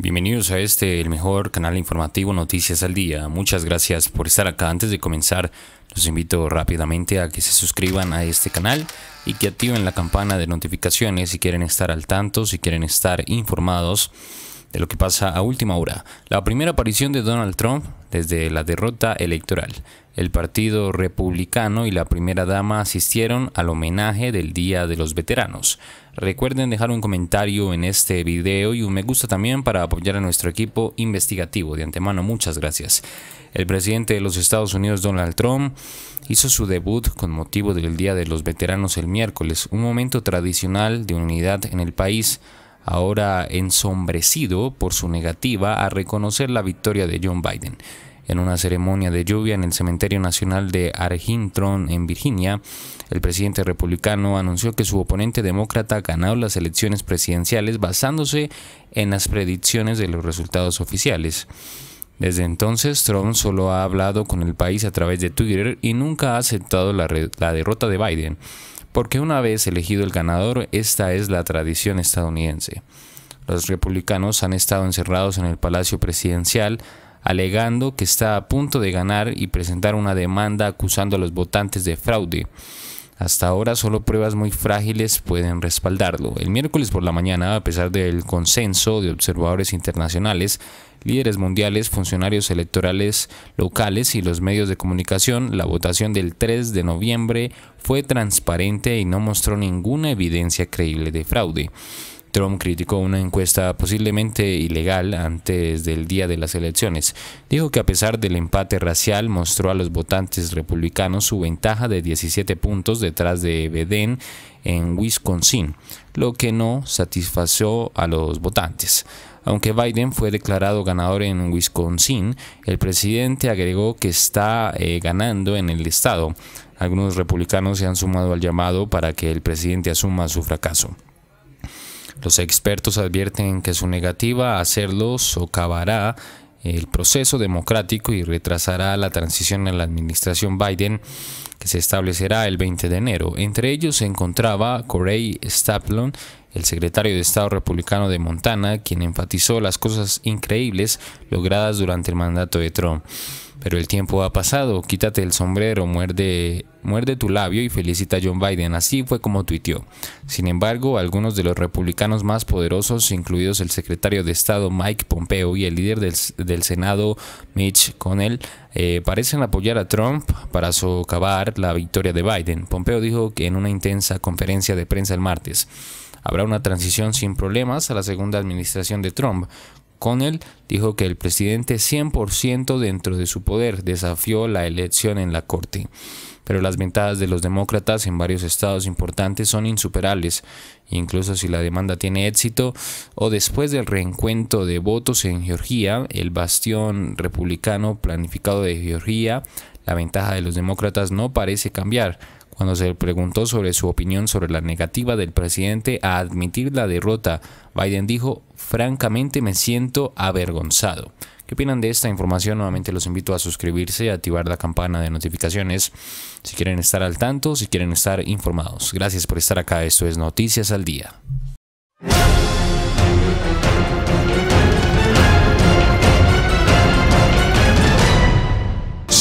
Bienvenidos a este, el mejor canal informativo Noticias al Día. Muchas gracias por estar acá. Antes de comenzar, los invito rápidamente a que se suscriban a este canal y que activen la campana de notificaciones si quieren estar al tanto, si quieren estar informados de lo que pasa a última hora. La primera aparición de Donald Trump desde la derrota electoral. El Partido Republicano y la Primera Dama asistieron al homenaje del Día de los Veteranos. Recuerden dejar un comentario en este video y un me gusta también para apoyar a nuestro equipo investigativo. De antemano, muchas gracias. El presidente de los Estados Unidos, Donald Trump, hizo su debut con motivo del Día de los Veteranos el miércoles, un momento tradicional de unidad en el país ahora ensombrecido por su negativa a reconocer la victoria de John Biden. En una ceremonia de lluvia en el Cementerio Nacional de Arlington, en Virginia, el presidente republicano anunció que su oponente demócrata ha ganado las elecciones presidenciales basándose en las predicciones de los resultados oficiales. Desde entonces, Trump solo ha hablado con el país a través de Twitter y nunca ha aceptado la derrota de Biden porque una vez elegido el ganador, esta es la tradición estadounidense. Los republicanos han estado encerrados en el Palacio Presidencial alegando que está a punto de ganar y presentar una demanda acusando a los votantes de fraude. Hasta ahora solo pruebas muy frágiles pueden respaldarlo. El miércoles por la mañana, a pesar del consenso de observadores internacionales, líderes mundiales, funcionarios electorales locales y los medios de comunicación, la votación del 3 de noviembre fue transparente y no mostró ninguna evidencia creíble de fraude. Trump criticó una encuesta posiblemente ilegal antes del día de las elecciones. Dijo que a pesar del empate racial mostró a los votantes republicanos su ventaja de 17 puntos detrás de Biden en Wisconsin, lo que no satisfació a los votantes. Aunque Biden fue declarado ganador en Wisconsin, el presidente agregó que está eh, ganando en el estado. Algunos republicanos se han sumado al llamado para que el presidente asuma su fracaso. Los expertos advierten que su negativa a hacerlo socavará el proceso democrático y retrasará la transición a la administración Biden que se establecerá el 20 de enero. Entre ellos se encontraba Corey Staplon, el secretario de Estado republicano de Montana, quien enfatizó las cosas increíbles logradas durante el mandato de Trump. Pero el tiempo ha pasado, quítate el sombrero, muerde, muerde tu labio y felicita a John Biden. Así fue como tuiteó. Sin embargo, algunos de los republicanos más poderosos, incluidos el secretario de Estado Mike Pompeo y el líder del, Senado Mitch Connell, eh, parecen apoyar a Trump para socavar la victoria de Biden. Pompeo dijo que en una intensa conferencia de prensa el martes. Habrá una transición sin problemas a la segunda administración de Trump. Connell dijo que el presidente 100% dentro de su poder desafió la elección en la Corte. Pero las ventajas de los demócratas en varios estados importantes son insuperables. Incluso si la demanda tiene éxito o después del reencuentro de votos en Georgia, el bastión republicano planificado de Georgia, la ventaja de los demócratas no parece cambiar. Cuando se le preguntó sobre su opinión sobre la negativa del presidente a admitir la derrota, Biden dijo, francamente me siento avergonzado. ¿Qué opinan de esta información? Nuevamente los invito a suscribirse y activar la campana de notificaciones si quieren estar al tanto, si quieren estar informados. Gracias por estar acá. Esto es Noticias al Día.